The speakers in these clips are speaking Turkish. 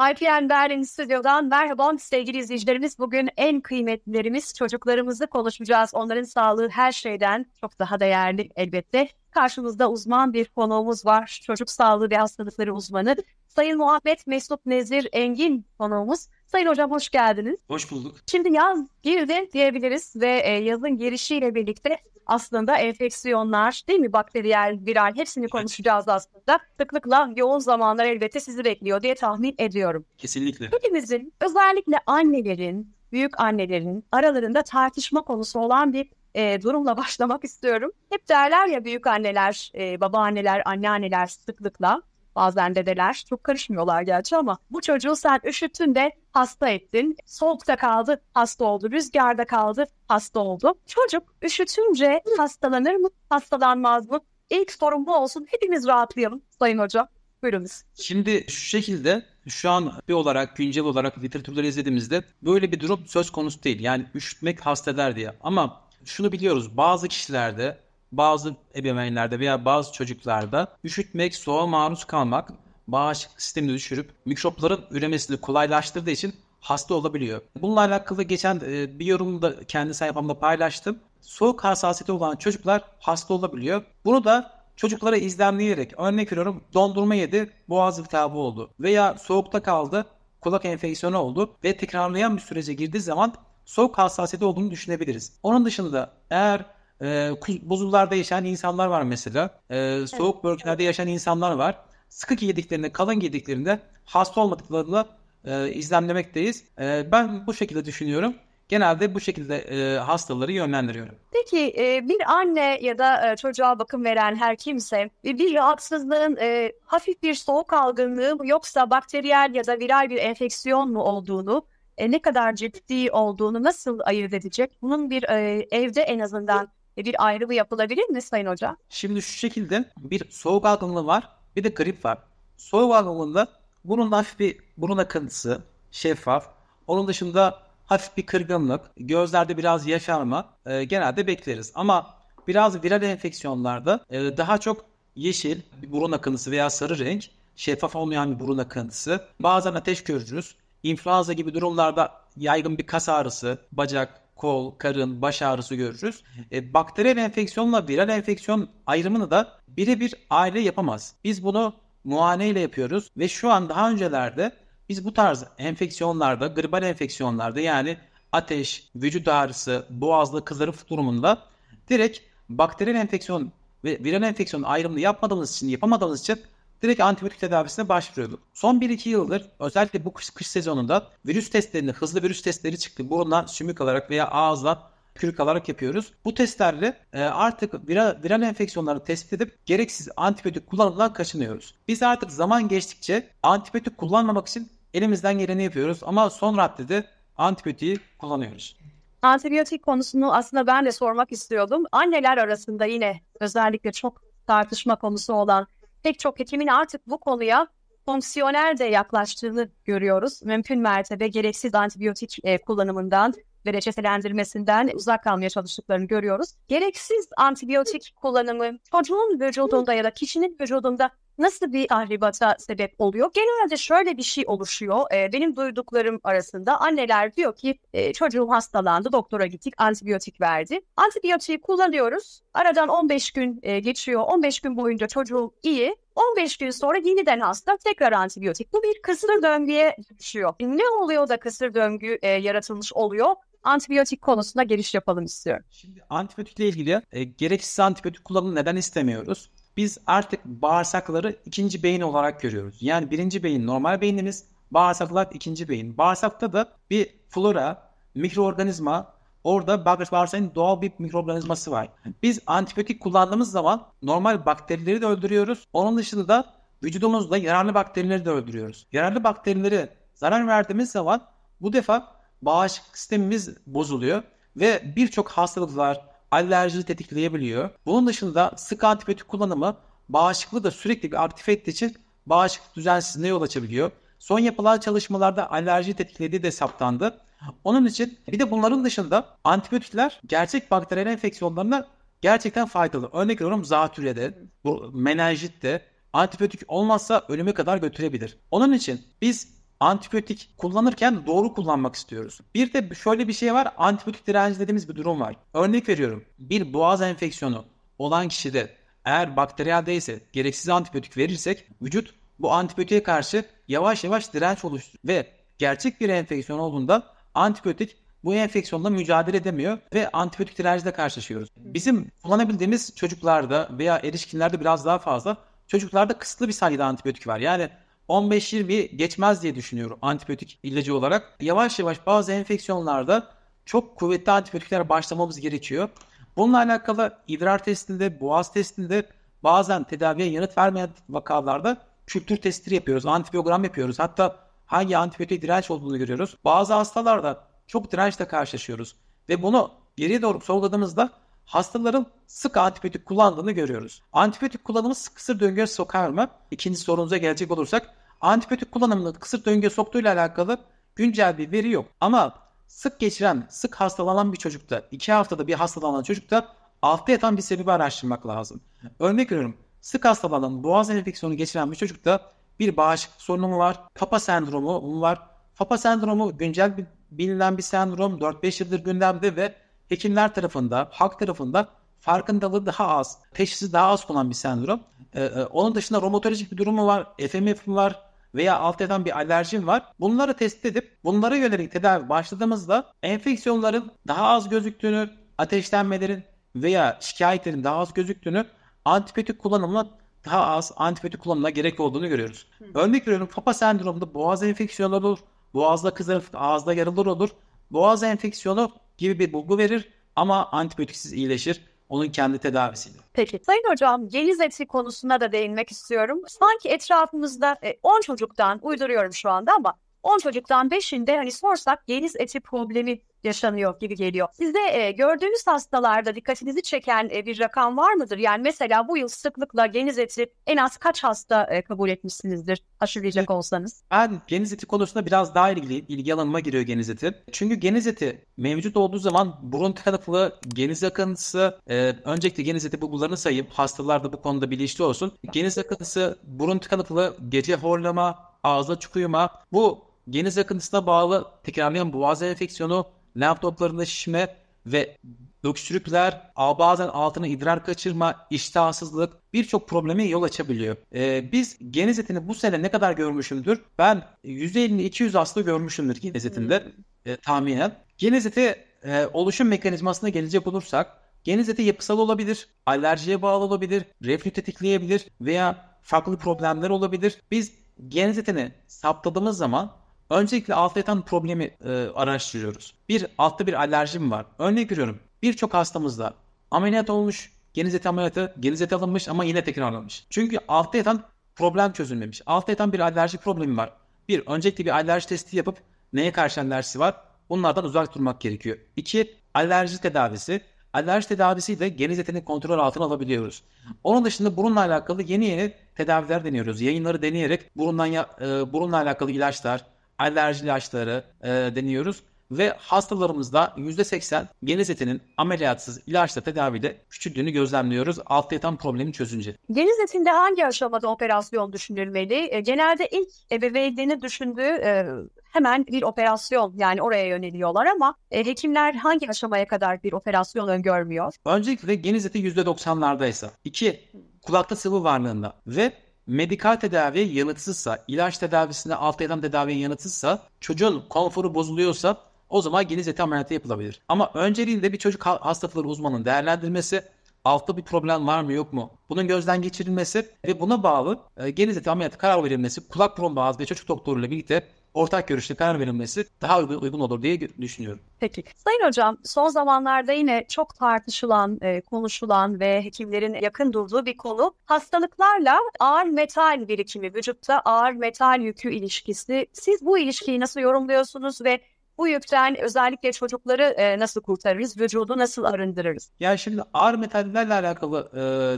IPN Berlin Stüdyo'dan merhaba sevgili izleyicilerimiz. Bugün en kıymetlilerimiz çocuklarımızı konuşacağız. Onların sağlığı her şeyden çok daha değerli elbette. Karşımızda uzman bir konuğumuz var. Çocuk sağlığı ve hastalıkları uzmanı Sayın Muhammed Mesut Nezir Engin konuğumuz. Sayın hocam hoş geldiniz. Hoş bulduk. Şimdi yaz girdi diyebiliriz ve e, yazın girişiyle birlikte aslında enfeksiyonlar değil mi bakteriyel, viral hepsini konuşacağız aslında. Sıklıkla yoğun zamanlar elbette sizi bekliyor diye tahmin ediyorum. Kesinlikle. Hepimizin özellikle annelerin, büyük annelerin aralarında tartışma konusu olan bir e, durumla başlamak istiyorum. Hep derler ya büyük anneler, e, babaanneler, anneanneler sıklıkla bazen dedeler çok karışmıyorlar gerçi ama bu çocuğu sen üşütün de hasta ettin. Soğukta kaldı, hasta oldu. Rüzgarda kaldı, hasta oldu. Çocuk üşütünce hastalanır mı, hastalanmaz mı? İlk bu olsun. Hepimiz rahatlayalım Sayın Hocam. Buyurunuz. Şimdi şu şekilde şu an bir olarak güncel olarak literatürleri izlediğimizde böyle bir durum söz konusu değil. Yani üşütmek hasta eder diye. Ama şunu biliyoruz bazı kişilerde bazı ebeveynlerde veya bazı çocuklarda üşütmek, soğuğa maruz kalmak bağışıklık sistemini düşürüp mikropların üremesini kolaylaştırdığı için hasta olabiliyor. Bununla alakalı geçen e, bir yorumu da kendi sayfamda paylaştım. Soğuk hassasiyeti olan çocuklar hasta olabiliyor. Bunu da çocuklara izlemleyerek örnek veriyorum dondurma yedi boğaz iltihabı oldu veya soğukta kaldı kulak enfeksiyonu oldu ve tekrarlayan bir sürece girdiği zaman soğuk hassasiyeti olduğunu düşünebiliriz. Onun dışında eğer e, buzullarda yaşayan insanlar var mesela. E, soğuk bölgelerde yaşayan insanlar var sıkı giydiklerinde, kalın giydiklerinde hasta olmadıklarını e, izlemlemekteyiz. E, ben bu şekilde düşünüyorum. Genelde bu şekilde e, hastaları yönlendiriyorum. Peki e, bir anne ya da e, çocuğa bakım veren her kimse e, bir rahatsızlığın e, hafif bir soğuk algınlığı mı yoksa bakteriyel ya da viral bir enfeksiyon mu olduğunu e, ne kadar ciddi olduğunu nasıl ayırt edecek? Bunun bir e, evde en azından bir ayrımı yapılabilir mi Sayın Hoca? Şimdi şu şekilde bir soğuk algınlığı var bir de grip var. Soğuk algınlığında bunun hafif bir burun akıntısı, şeffaf. Onun dışında hafif bir kırgınlık, gözlerde biraz yaşarma e, genelde bekleriz. Ama biraz viral enfeksiyonlarda e, daha çok yeşil bir burun akıntısı veya sarı renk, şeffaf olmayan bir burun akıntısı, bazen ateş görürüz. İnfluenza gibi durumlarda yaygın bir kas ağrısı, bacak, kol, karın, baş ağrısı görürüz. E, bakteriyel enfeksiyonla viral enfeksiyon ayrımını da birebir aile yapamaz. Biz bunu muayene ile yapıyoruz ve şu an daha öncelerde biz bu tarz enfeksiyonlarda, gribal enfeksiyonlarda yani ateş, vücut ağrısı, boğazda kızarıf durumunda direkt bakteriyel enfeksiyon ve viral enfeksiyon ayrımını yapmadığımız için, yapamadığımız için direkt antibiyotik tedavisine başvuruyorduk. Son 1-2 yıldır özellikle bu kış, kış sezonunda virüs testlerini hızlı virüs testleri çıktı. Burundan sümük alarak veya ağızla kürk alarak yapıyoruz. Bu testlerle e, artık viral, viral enfeksiyonları tespit edip gereksiz antibiyotik kullanımından kaçınıyoruz. Biz artık zaman geçtikçe antibiyotik kullanmamak için elimizden geleni yapıyoruz ama son raddede antibiyotiği kullanıyoruz. Antibiyotik konusunu aslında ben de sormak istiyordum. Anneler arasında yine özellikle çok tartışma konusu olan pek çok hekimin artık bu konuya fonksiyoner de yaklaştığını görüyoruz. Mümkün mertebe gereksiz antibiyotik e, kullanımından ve reçetelendirmesinden uzak kalmaya çalıştıklarını görüyoruz. Gereksiz antibiyotik kullanımı çocuğun vücudunda ya da kişinin vücudunda nasıl bir tahribata sebep oluyor? Genelde şöyle bir şey oluşuyor. E, benim duyduklarım arasında anneler diyor ki e, çocuğum hastalandı, doktora gittik, antibiyotik verdi. Antibiyotiği kullanıyoruz. Aradan 15 gün e, geçiyor. 15 gün boyunca çocuğu iyi. 15 gün sonra yeniden hasta tekrar antibiyotik. Bu bir kısır döngüye düşüyor. Ne oluyor da kısır döngü e, yaratılmış oluyor? antibiyotik konusunda giriş yapalım istiyorum. Şimdi antibiyotikle ilgili e, gereksiz antibiyotik kullanımı neden istemiyoruz? biz artık bağırsakları ikinci beyin olarak görüyoruz. Yani birinci beyin normal beynimiz, bağırsaklar ikinci beyin. Bağırsakta da bir flora, mikroorganizma, orada bağırsakların doğal bir mikroorganizması var. Biz antibiyotik kullandığımız zaman normal bakterileri de öldürüyoruz. Onun dışında da vücudumuzda yararlı bakterileri de öldürüyoruz. Yararlı bakterileri zarar verdiğimiz zaman bu defa bağışıklık sistemimiz bozuluyor ve birçok hastalıklar, alerjiyi tetikleyebiliyor. Bunun dışında sık antibiyotik kullanımı bağışıklığı da sürekli bir aktif ettiği için bağışıklık düzensizliğine yol açabiliyor. Son yapılan çalışmalarda alerji tetiklediği de saptandı. Onun için bir de bunların dışında antibiyotikler gerçek bakteriyel enfeksiyonlarına gerçekten faydalı. Örnek veriyorum zatürrede, bu menenjitte antibiyotik olmazsa ölüme kadar götürebilir. Onun için biz antibiyotik kullanırken doğru kullanmak istiyoruz. Bir de şöyle bir şey var. Antibiyotik direnci dediğimiz bir durum var. Örnek veriyorum. Bir boğaz enfeksiyonu olan kişide eğer bakteriyel değilse gereksiz antibiyotik verirsek vücut bu antibiyotiğe karşı yavaş yavaş direnç oluşturur ve gerçek bir enfeksiyon olduğunda antibiyotik bu enfeksiyonla mücadele edemiyor ve antibiyotik direnci karşılaşıyoruz. Bizim kullanabildiğimiz çocuklarda veya erişkinlerde biraz daha fazla çocuklarda kısıtlı bir sayıda antibiyotik var. Yani 15-20 geçmez diye düşünüyorum antibiyotik ilacı olarak. Yavaş yavaş bazı enfeksiyonlarda çok kuvvetli antibiyotikler başlamamız gerekiyor. Bununla alakalı idrar testinde, boğaz testinde bazen tedaviye yanıt vermeyen vakalarda kültür testleri yapıyoruz, antibiyogram yapıyoruz. Hatta hangi antibiyotik direnç olduğunu görüyoruz. Bazı hastalarda çok dirençle karşılaşıyoruz ve bunu geriye doğru sorguladığımızda hastaların sık antibiyotik kullandığını görüyoruz. Antibiyotik kullanımı sık kısır döngüye sokar mı? İkinci sorumuza gelecek olursak antibiyotik kullanımını kısır döngüye soktuğuyla alakalı güncel bir veri yok. Ama sık geçiren, sık hastalanan bir çocukta, 2 haftada bir hastalanan çocukta altta yatan bir sebebi araştırmak lazım. Örnek veriyorum sık hastalanan boğaz enfeksiyonu geçiren bir çocukta bir bağışıklık sorunu mu var? Papa sendromu mu var? Papa sendromu güncel bir, bilinen bir sendrom. 4-5 yıldır gündemde ve hekimler tarafında, halk tarafında farkındalığı daha az, teşhisi daha az olan bir sendrom. Ee, e, onun dışında romatolojik bir durumu var, FMF var veya alt eden bir alerjin var. Bunları test edip bunlara yönelik tedavi başladığımızda enfeksiyonların daha az gözüktüğünü, ateşlenmelerin veya şikayetlerin daha az gözüktüğünü, antibiyotik kullanımına daha az antibiyotik kullanımına gerek olduğunu görüyoruz. Hı. Örnek veriyorum Papa sendromunda boğaz enfeksiyonu olur, boğazda kızarıklık, ağızda yaralar olur. Boğaz enfeksiyonu gibi bir bulgu verir ama antibiyotiksiz iyileşir onun kendi tedavisiyle. Peki. Sayın Hocam geniz eti konusuna da değinmek istiyorum. Sanki etrafımızda 10 e, çocuktan uyduruyorum şu anda ama 10 çocuktan 5'inde hani sorsak geniz eti problemi yaşanıyor gibi geliyor. Sizde e, gördüğünüz hastalarda dikkatinizi çeken e, bir rakam var mıdır? Yani mesela bu yıl sıklıkla geniz eti en az kaç hasta e, kabul etmişsinizdir aşılayacak e, olsanız? Ben geniz eti konusunda biraz daha ilgili ilgi alanıma giriyor geniz eti. Çünkü geniz eti mevcut olduğu zaman burun tarafı, geniz akıntısı, e, öncelikle geniz eti bulgularını sayıp hastalar da bu konuda bilinçli olsun. Geniz akıntısı, burun tıkanıklığı, gece horlama, ağızda çukuyma bu Geniz akıntısına bağlı tekrarlayan boğaz enfeksiyonu, lenf toplarında şişme ve öksürükler, bazen altına idrar kaçırma, iştahsızlık birçok probleme yol açabiliyor. Ee, biz geniz etini bu sene ne kadar görmüşümdür? Ben 150-200 hasta görmüşümdür geniz etinde hmm. e, tahminen. Geniz eti e, oluşum mekanizmasına gelecek olursak geniz eti yapısal olabilir, alerjiye bağlı olabilir, reflü tetikleyebilir veya farklı problemler olabilir. Biz geniz etini saptadığımız zaman Öncelikle altta problemi e, araştırıyoruz. Bir, altta bir alerji mi var? Örnek veriyorum. Birçok hastamızda ameliyat olmuş, geniz eti ameliyatı, geniz eti alınmış ama yine tekrarlanmış. Çünkü altta yatan problem çözülmemiş. Altta yatan bir alerji problemi var. Bir, öncelikle bir alerji testi yapıp neye karşı alerjisi var? Bunlardan uzak durmak gerekiyor. İki, alerji tedavisi. Alerji tedavisiyle geniz etini kontrol altına alabiliyoruz. Onun dışında burunla alakalı yeni yeni tedaviler deniyoruz. Yayınları deneyerek burundan ya, e, burunla alakalı ilaçlar, alerji ilaçları e, deniyoruz ve hastalarımızda %80 genizletinin ameliyatsız ilaçla tedavide küçüldüğünü gözlemliyoruz altta yatan problemi çözünce. Genizletinde hangi aşamada operasyon düşünülmeli? E, genelde ilk ebeveyni düşündüğü e, hemen bir operasyon yani oraya yöneliyorlar ama e, hekimler hangi aşamaya kadar bir operasyon öngörmüyor? Öncelikle genizleti %90'lardaysa, iki kulakta sıvı varlığında ve Medikal tedavi yanıtsızsa, ilaç tedavisinde altı eden tedavi yanıtsızsa, çocuğun konforu bozuluyorsa o zaman geniz eti ameliyatı yapılabilir. Ama önceliğinde bir çocuk hastalıkları uzmanının değerlendirmesi, altta bir problem var mı yok mu? Bunun gözden geçirilmesi ve buna bağlı e, geniz eti ameliyatı karar verilmesi kulak burun boğaz ve çocuk doktoruyla birlikte ortak görüşlü karar verilmesi daha uygun olur diye düşünüyorum. Peki. Sayın Hocam, son zamanlarda yine çok tartışılan, e, konuşulan ve hekimlerin yakın durduğu bir konu hastalıklarla ağır metal birikimi, vücutta ağır metal yükü ilişkisi. Siz bu ilişkiyi nasıl yorumluyorsunuz ve bu yükten özellikle çocukları e, nasıl kurtarırız, vücudu nasıl arındırırız? Yani şimdi ağır metallerle alakalı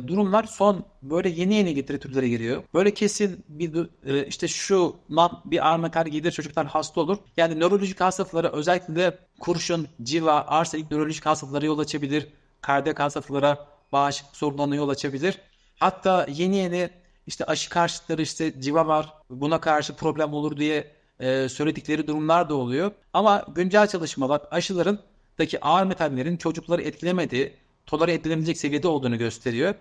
e, durumlar son böyle yeni yeni getiri giriyor. Böyle kesin bir e, işte şu man bir ağır metal giydir çocuklar hasta olur. Yani nörolojik hastalıklara özellikle de kurşun, civa, arsenik nörolojik hastalıkları yol açabilir. Kardiyak hastalıklara bağışıklık sorunlarına yol açabilir. Hatta yeni yeni işte aşı karşıtları işte civa var buna karşı problem olur diye e, söyledikleri durumlar da oluyor. Ama güncel çalışmalar aşıların daki ağır metallerin çocukları etkilemediği, tolere edilebilecek seviyede olduğunu gösteriyor.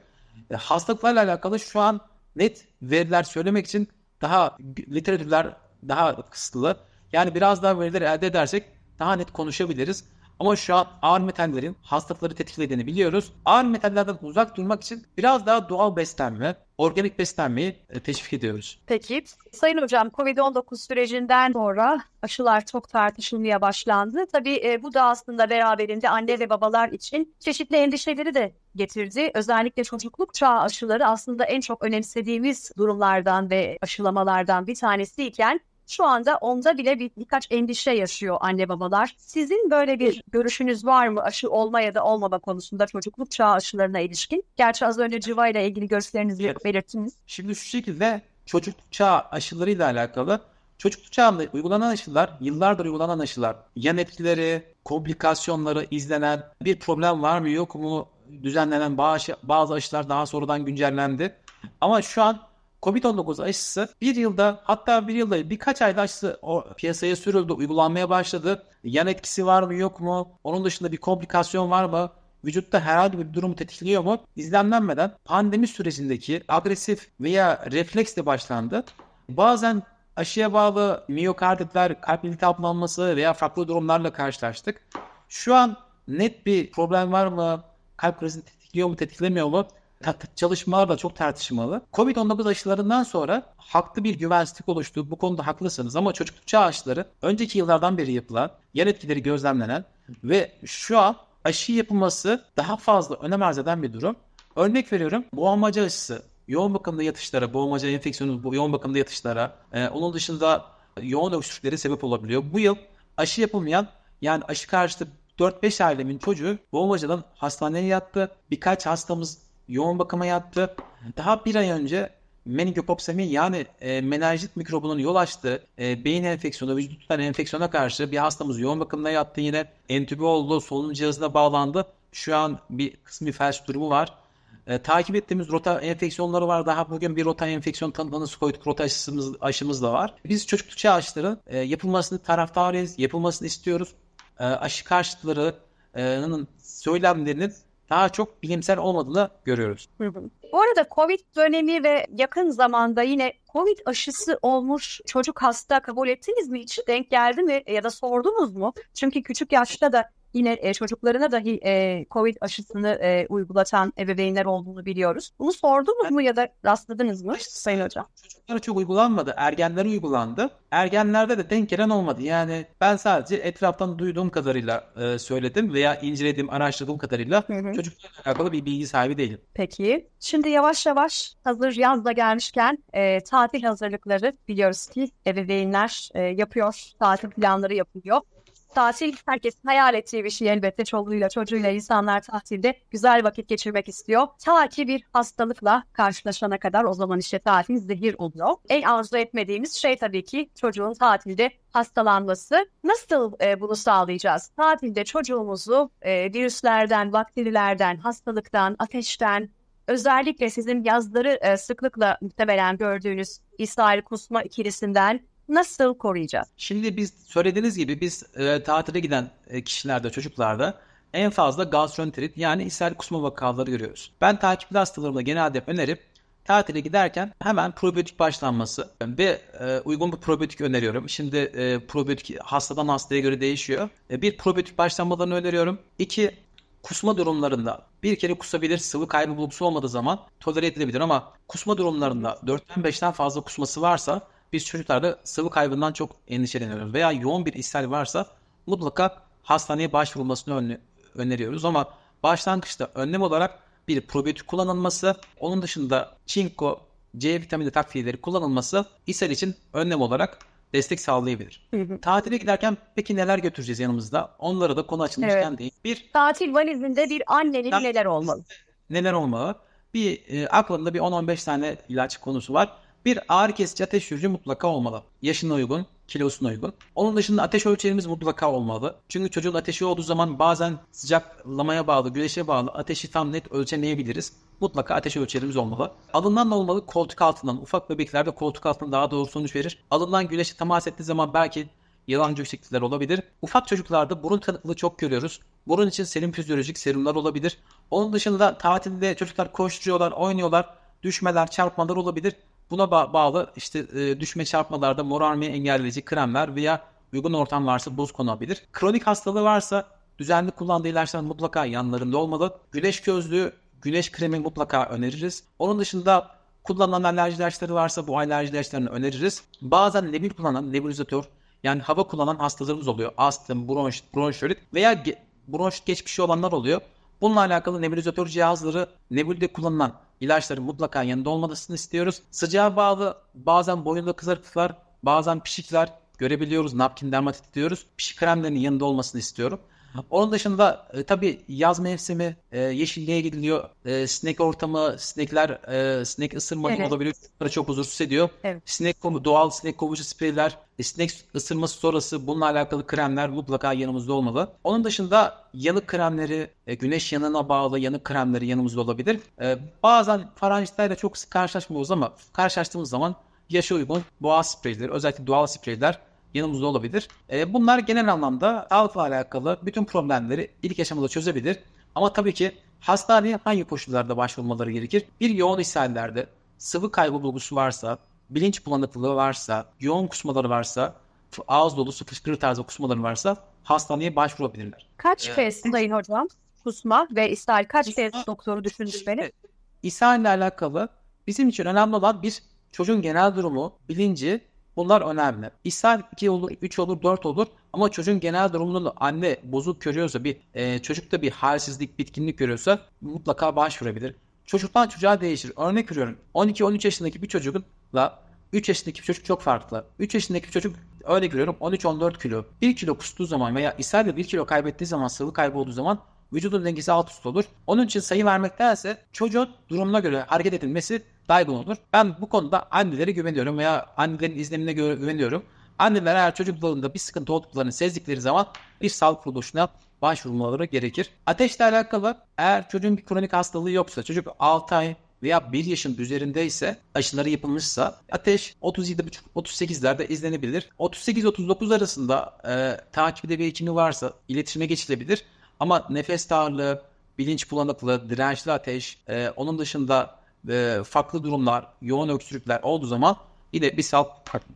E, hastalıklarla alakalı şu an net veriler söylemek için daha literatürler daha kısıtlı. Yani biraz daha veriler elde edersek daha net konuşabiliriz. Ama şu an ağır metallerin hastalıkları tetiklediğini biliyoruz. Ağır metallerden uzak durmak için biraz daha doğal beslenme, organik beslenmeyi e, teşvik ediyoruz. Peki. Sayın Hocam, COVID-19 sürecinden sonra aşılar çok tartışılmaya başlandı. Tabii e, bu da aslında beraberinde anne ve babalar için çeşitli endişeleri de getirdi. Özellikle çocukluk çağı aşıları aslında en çok önemsediğimiz durumlardan ve aşılamalardan bir tanesiyken şu anda onda bile bir, birkaç endişe yaşıyor anne babalar. Sizin böyle bir görüşünüz var mı aşı olma ya da olmama konusunda çocukluk çağı aşılarına ilişkin? Gerçi az önce civa ile ilgili görüşlerinizi evet. belirttiniz. Şimdi şu şekilde çocukluk çağı aşılarıyla alakalı Çocukluk çağında uygulanan aşılar, yıllardır uygulanan aşılar, yan etkileri, komplikasyonları izlenen bir problem var mı yok mu düzenlenen bazı, bazı aşılar daha sonradan güncellendi. Ama şu an Covid-19 aşısı bir yılda hatta bir yılda birkaç ayda aşısı o piyasaya sürüldü, uygulanmaya başladı. Yan etkisi var mı yok mu? Onun dışında bir komplikasyon var mı? vücutta herhangi bir durumu tetikliyor mu? İzlenlenmeden pandemi sürecindeki agresif veya refleksle başlandı. Bazen aşıya bağlı miyokarditler, kalp iltihaplanması veya farklı durumlarla karşılaştık. Şu an net bir problem var mı? Kalp krizini tetikliyor mu, tetiklemiyor mu? çalışmalar da çok tartışmalı. Covid-19 aşılarından sonra haklı bir güvensizlik oluştu. Bu konuda haklısınız ama çocukluk çağı aşıları önceki yıllardan beri yapılan, yan etkileri gözlemlenen ve şu an aşı yapılması daha fazla önem arz eden bir durum. Örnek veriyorum boğmaca aşısı. Yoğun bakımda yatışlara, boğmaca enfeksiyonu yoğun bakımda yatışlara, e, onun dışında yoğun öksürüklere sebep olabiliyor. Bu yıl aşı yapılmayan yani aşı karşıtı 4-5 ailemin çocuğu boğmacadan hastaneye yattı. Birkaç hastamız yoğun bakıma yattı. Daha bir ay önce meningokoksemi yani e, menenjit mikrobunun yol açtığı e, beyin enfeksiyonu, vücuttan enfeksiyona karşı bir hastamız yoğun bakımda yattı yine entübe oldu, solunum cihazına bağlandı. Şu an bir kısmi felç durumu var. E, takip ettiğimiz rota enfeksiyonları var. Daha bugün bir rota enfeksiyon tanıtanısı koyduk. Rota aşımız, aşımız da var. Biz çocukluk çağı aşıları e, yapılmasını taraftarıyız. Yapılmasını istiyoruz. E, aşı karşıtlarının söylemlerinin daha çok bilimsel olmadığını görüyoruz. Bu arada Covid dönemi ve yakın zamanda yine Covid aşısı olmuş çocuk hasta kabul ettiniz mi? Hiç denk geldi mi ya da sordunuz mu? Çünkü küçük yaşta da yine e, çocuklarına dahi e, COVID aşısını e, uygulatan ebeveynler olduğunu biliyoruz. Bunu sordunuz mu ya da rastladınız mı Sayın Hocam? Çocuklara çok uygulanmadı. Ergenlere uygulandı. Ergenlerde de denk gelen olmadı. Yani ben sadece etraftan duyduğum kadarıyla e, söyledim veya incelediğim, araştırdığım kadarıyla hı hı. çocuklarla alakalı bir bilgi sahibi değilim. Peki. Şimdi yavaş yavaş hazır yaz da gelmişken e, tatil hazırlıkları biliyoruz ki ebeveynler e, yapıyor, tatil planları yapılıyor tatil herkesin hayal ettiği bir şey elbette. Çoluğuyla çocuğuyla insanlar tatilde güzel vakit geçirmek istiyor. Ta ki bir hastalıkla karşılaşana kadar o zaman işte tatil zehir oluyor. En arzu etmediğimiz şey tabii ki çocuğun tatilde hastalanması. Nasıl e, bunu sağlayacağız? Tatilde çocuğumuzu e, virüslerden, bakterilerden, hastalıktan, ateşten, özellikle sizin yazları e, sıklıkla muhtemelen gördüğünüz İsrail kusma ikilisinden nasıl koruyacağız? Şimdi biz söylediğiniz gibi biz e, tatile giden e, kişilerde, çocuklarda en fazla gastroenterit yani ishal kusma vakaları görüyoruz. Ben takipli hastalarımda genelde önerip tatile giderken hemen probiyotik başlanması ve e, uygun bir probiyotik öneriyorum. Şimdi e, probiyotik hastadan hastaya göre değişiyor. E, bir probiyotik başlanmalarını öneriyorum. İki kusma durumlarında bir kere kusabilir sıvı kaybı bulgusu olmadığı zaman tolere edilebilir ama kusma durumlarında 4'ten 5'ten fazla kusması varsa biz çocuklarda sıvı kaybından çok endişeleniyoruz. Veya yoğun bir ishal varsa mutlaka hastaneye başvurulmasını öneriyoruz. Ama başlangıçta önlem olarak bir probiyotik kullanılması, onun dışında çinko, C vitamini takviyeleri kullanılması ishal için önlem olarak destek sağlayabilir. Tatile giderken peki neler götüreceğiz yanımızda? Onlara da konu açılmışken evet. değil. Bir tatil valizinde bir annenin neler olmalı? Neler olmalı? Bir e, aklında bir 10-15 tane ilaç konusu var. Bir ağır kesici ateş yürüyücü mutlaka olmalı. Yaşına uygun, kilosuna uygun. Onun dışında ateş ölçerimiz mutlaka olmalı. Çünkü çocuğun ateşi olduğu zaman bazen sıcaklamaya bağlı, güneşe bağlı ateşi tam net ölçemeyebiliriz. Mutlaka ateş ölçerimiz olmalı. Alından olmalı koltuk altından. Ufak bebeklerde koltuk altından daha doğru sonuç verir. Alından güneşe temas ettiği zaman belki yalancı yükseklikler olabilir. Ufak çocuklarda burun tıkanıklığı çok görüyoruz. Burun için serum fizyolojik serumlar olabilir. Onun dışında tatilde çocuklar koşturuyorlar, oynuyorlar. Düşmeler, çarpmalar olabilir. Buna ba- bağlı işte e, düşme çarpmalarda morarmayı engelleyici kremler veya uygun ortam varsa buz konabilir. Kronik hastalığı varsa düzenli kullandığı ilaçlar mutlaka yanlarında olmalı. Güneş gözlüğü, güneş kremi mutlaka öneririz. Onun dışında kullanılan alerji ilaçları varsa bu alerji ilaçlarını öneririz. Bazen nebul kullanan nebulizatör yani hava kullanan hastalarımız oluyor. Astım, bronş, bronşörit veya ge- bronşit geçmişi olanlar oluyor. Bununla alakalı nebulizatör cihazları nebulde kullanılan ilaçların mutlaka yanında olmalısını istiyoruz. Sıcağa bağlı bazen boyunda kızarıklıklar, bazen pişikler görebiliyoruz. Napkin dermatit diyoruz. Pişik kremlerinin yanında olmasını istiyorum. Onun dışında e, tabii yaz mevsimi e, yeşilliğe gidiliyor. E, sinek ortamı, sinekler, e, sinek ısırma evet. olabiliyor. çok huzursuz ediyor. Evet. Sinek kovu, doğal sinek kovucu spreyler, e, sinek ısırması sonrası bununla alakalı kremler mutlaka yanımızda olmalı. Onun dışında yanık kremleri, e, güneş yanına bağlı yanık kremleri yanımızda olabilir. E, bazen faranjitlerle çok sık karşılaşmıyoruz ama karşılaştığımız zaman yaşa uygun boğaz spreyleri, özellikle doğal spreyler yanımızda olabilir. E, bunlar genel anlamda sağlıkla alakalı bütün problemleri ilk aşamada çözebilir. Ama tabii ki hastaneye hangi koşullarda başvurmaları gerekir? Bir yoğun ishallerde sıvı kaybı bulgusu varsa, bilinç bulanıklığı varsa, yoğun kusmaları varsa, ağız dolusu fışkırı tarzı kusmaları varsa hastaneye başvurabilirler. Kaç kez fez dayı hocam? Kusma ve ishal kaç kez doktoru düşündürmeli? İshalle alakalı bizim için önemli olan bir çocuğun genel durumu, bilinci Bunlar önemli. İster 2 olur, 3 olur, 4 olur ama çocuğun genel durumunu anne bozuk görüyorsa bir e, çocukta bir halsizlik, bitkinlik görüyorsa mutlaka başvurabilir. Çocuktan çocuğa değişir. Örnek veriyorum 12-13 yaşındaki bir çocukla 3 yaşındaki bir çocuk çok farklı. 3 yaşındaki bir çocuk öyle görüyorum, 13-14 kilo. 1 kilo kustuğu zaman veya ishalde 1 kilo kaybettiği zaman sıvı kaybı olduğu zaman vücudun dengesi alt üst olur. Onun için sayı vermektense çocuğun durumuna göre hareket edilmesi daha uygun olur. Ben bu konuda annelere güveniyorum veya annelerin izlenimine göre güveniyorum. Anneler eğer çocuklarında bir sıkıntı olduklarını sezdikleri zaman bir sağlık kuruluşuna başvurmaları gerekir. Ateşle alakalı eğer çocuğun bir kronik hastalığı yoksa, çocuk 6 ay veya 1 yaşın üzerinde ise aşıları yapılmışsa ateş 37,5-38'lerde izlenebilir. 38-39 arasında e, takip bir hekimi varsa iletişime geçilebilir. Ama nefes darlığı, bilinç bulanıklığı, dirençli ateş, e, onun dışında e, farklı durumlar, yoğun öksürükler olduğu zaman yine bir sağlık